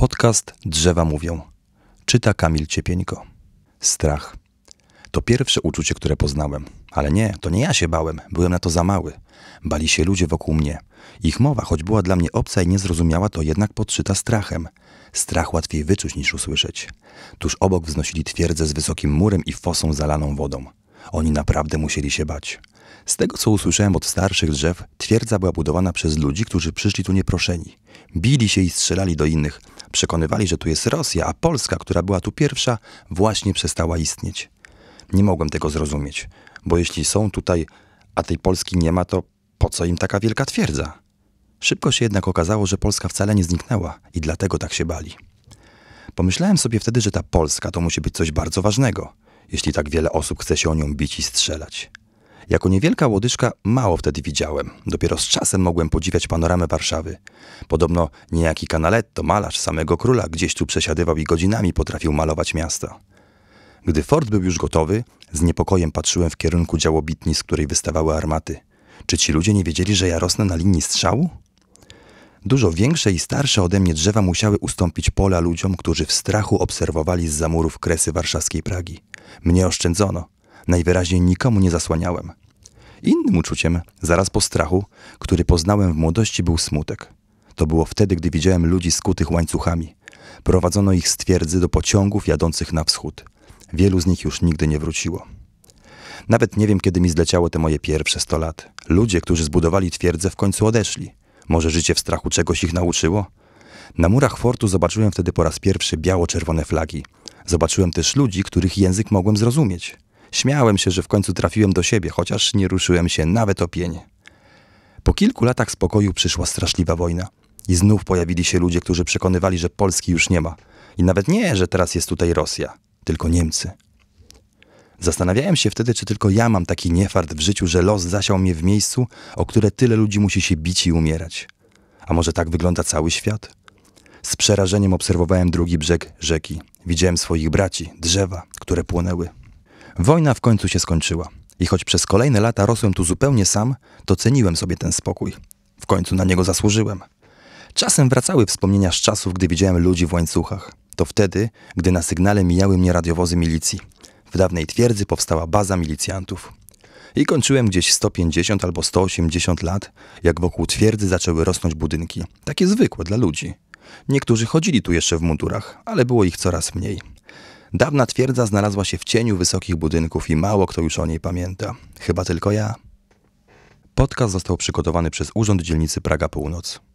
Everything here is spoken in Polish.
Podcast Drzewa mówią. Czyta Kamil Ciepieńko. Strach. To pierwsze uczucie, które poznałem. Ale nie, to nie ja się bałem, byłem na to za mały. Bali się ludzie wokół mnie. Ich mowa, choć była dla mnie obca i niezrozumiała, to jednak podszyta strachem. Strach łatwiej wyczuć niż usłyszeć. Tuż obok wznosili twierdzę z wysokim murem i fosą zalaną wodą. Oni naprawdę musieli się bać. Z tego, co usłyszałem od starszych drzew, twierdza była budowana przez ludzi, którzy przyszli tu nieproszeni. Bili się i strzelali do innych, Przekonywali, że tu jest Rosja, a Polska, która była tu pierwsza, właśnie przestała istnieć. Nie mogłem tego zrozumieć, bo jeśli są tutaj, a tej Polski nie ma, to po co im taka wielka twierdza? Szybko się jednak okazało, że Polska wcale nie zniknęła i dlatego tak się bali. Pomyślałem sobie wtedy, że ta Polska to musi być coś bardzo ważnego, jeśli tak wiele osób chce się o nią bić i strzelać. Jako niewielka łodyżka mało wtedy widziałem. Dopiero z czasem mogłem podziwiać panoramę Warszawy. Podobno niejaki Canaletto, malarz samego króla, gdzieś tu przesiadywał i godzinami potrafił malować miasto. Gdy fort był już gotowy, z niepokojem patrzyłem w kierunku działobitni, z której wystawały armaty. Czy ci ludzie nie wiedzieli, że ja rosnę na linii strzału? Dużo większe i starsze ode mnie drzewa musiały ustąpić pola ludziom, którzy w strachu obserwowali z zamurów kresy warszawskiej Pragi. Mnie oszczędzono najwyraźniej nikomu nie zasłaniałem. Innym uczuciem, zaraz po strachu, który poznałem w młodości, był smutek. To było wtedy, gdy widziałem ludzi skutych łańcuchami. Prowadzono ich z twierdzy do pociągów jadących na wschód. Wielu z nich już nigdy nie wróciło. Nawet nie wiem, kiedy mi zleciało te moje pierwsze 100 lat. Ludzie, którzy zbudowali twierdzę, w końcu odeszli. Może życie w strachu czegoś ich nauczyło? Na murach fortu zobaczyłem wtedy po raz pierwszy biało-czerwone flagi. Zobaczyłem też ludzi, których język mogłem zrozumieć. Śmiałem się, że w końcu trafiłem do siebie, chociaż nie ruszyłem się nawet o pień. Po kilku latach spokoju przyszła straszliwa wojna. I znów pojawili się ludzie, którzy przekonywali, że Polski już nie ma. I nawet nie, że teraz jest tutaj Rosja, tylko Niemcy. Zastanawiałem się wtedy, czy tylko ja mam taki niefart w życiu, że los zasiał mnie w miejscu, o które tyle ludzi musi się bić i umierać. A może tak wygląda cały świat? Z przerażeniem obserwowałem drugi brzeg rzeki. Widziałem swoich braci, drzewa, które płonęły. Wojna w końcu się skończyła. I choć przez kolejne lata rosłem tu zupełnie sam, to ceniłem sobie ten spokój. W końcu na niego zasłużyłem. Czasem wracały wspomnienia z czasów, gdy widziałem ludzi w łańcuchach. To wtedy, gdy na sygnale mijały mnie radiowozy milicji. W dawnej twierdzy powstała baza milicjantów. I kończyłem gdzieś 150 albo 180 lat, jak wokół twierdzy zaczęły rosnąć budynki. Takie zwykłe dla ludzi. Niektórzy chodzili tu jeszcze w mundurach, ale było ich coraz mniej. Dawna twierdza znalazła się w cieniu wysokich budynków i mało kto już o niej pamięta. Chyba tylko ja. Podcast został przygotowany przez Urząd Dzielnicy Praga Północ.